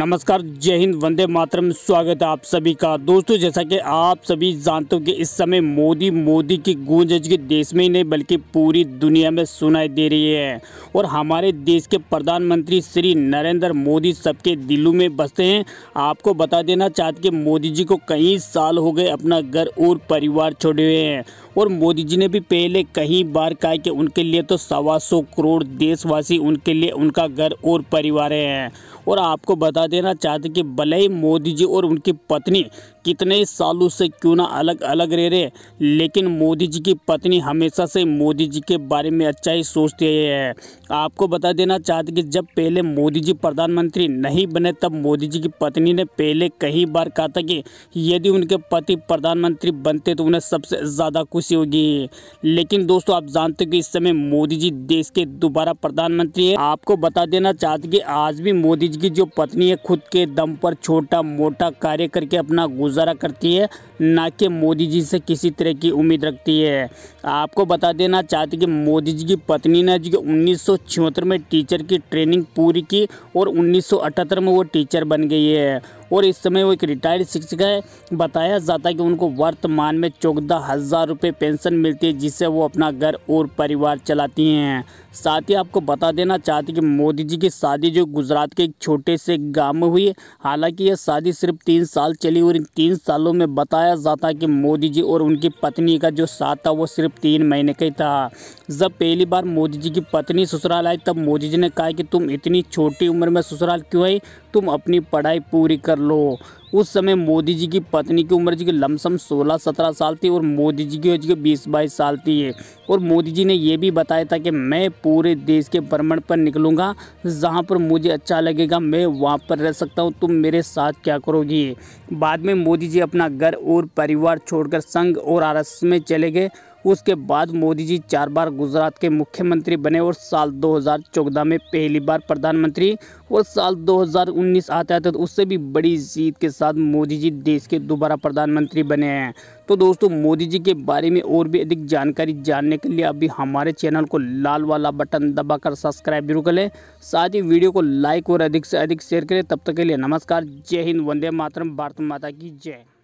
नमस्कार जय हिंद वंदे मातरम स्वागत है आप सभी का दोस्तों जैसा कि आप सभी जानते हो कि इस समय मोदी मोदी की गूंज के देश में ही नहीं बल्कि पूरी दुनिया में सुनाई दे रही है और हमारे देश के प्रधानमंत्री श्री नरेंद्र मोदी सबके दिलों में बसते हैं आपको बता देना चाहते कि मोदी जी को कई साल हो गए अपना घर और परिवार छोड़े हुए हैं और मोदी जी ने भी पहले कई बार कहा कि उनके लिए तो सवा सौ करोड़ देशवासी उनके लिए उनका घर और परिवार हैं और आपको बता देना चाहते कि भले ही मोदी जी और उनकी पत्नी कितने सालों से क्यों ना अलग अलग रह रहे लेकिन मोदी जी की पत्नी हमेशा से मोदी जी के बारे में अच्छा ही सोचते है आपको बता देना चाहते कि जब पहले मोदी जी प्रधानमंत्री नहीं बने तब मोदी जी की पत्नी ने पहले कई बार कहा था कि यदि उनके पति प्रधानमंत्री बनते तो उन्हें सबसे ज़्यादा खुशी होगी लेकिन दोस्तों आप जानते हो कि इस समय मोदी जी देश के दोबारा प्रधानमंत्री है आपको बता देना चाहते कि आज भी मोदी जी की जो पत्नी है खुद के दम पर छोटा मोटा कार्य करके अपना गुजारा करती है ना कि मोदी जी से किसी तरह की उम्मीद रखती है आपको बता देना चाहती कि मोदी जी की पत्नी ने जो उन्नीस में टीचर की ट्रेनिंग पूरी की और उन्नीस में वो टीचर बन गई है और इस समय वो एक रिटायर्ड शिक्षक है बताया जाता है कि उनको वर्तमान में चौदह हज़ार रुपये पेंशन मिलती है जिससे वो अपना घर और परिवार चलाती हैं साथ ही आपको बता देना चाहती कि मोदी जी की शादी जो गुजरात के एक छोटे से गाँव में हुई हालांकि यह शादी सिर्फ तीन साल चली और इन तीन सालों में बताया जाता कि मोदी जी और उनकी पत्नी का जो साथ था वो सिर्फ तीन महीने का ही था जब पहली बार मोदी जी की पत्नी ससुराल आई तब मोदी जी ने कहा कि तुम इतनी छोटी उम्र में ससुराल क्यों आई तुम अपनी पढ़ाई पूरी कर Law. उस समय मोदी जी की पत्नी की उम्र जी की लमसम सोलह सत्रह साल थी और मोदी जी की जी बीस बाईस साल थी है और मोदी जी ने यह भी बताया था कि मैं पूरे देश के भ्रमण पर निकलूँगा जहाँ पर मुझे अच्छा लगेगा मैं वहाँ पर रह सकता हूँ तुम मेरे साथ क्या करोगी बाद में मोदी जी अपना घर और परिवार छोड़कर संघ और आर में चले गए उसके बाद मोदी जी चार बार गुजरात के मुख्यमंत्री बने और साल 2014 में पहली बार प्रधानमंत्री और साल 2019 आता आते तो उससे भी बड़ी जीत के साथ मोदी जी देश के दोबारा प्रधानमंत्री बने हैं तो दोस्तों मोदी जी के बारे में और भी अधिक जानकारी जानने के लिए अभी हमारे चैनल को लाल वाला बटन दबाकर सब्सक्राइब जरूर करें साथ ही वीडियो को लाइक और अधिक से अधिक शेयर करें तब तक के लिए नमस्कार जय हिंद वंदे मातरम भारत माता की जय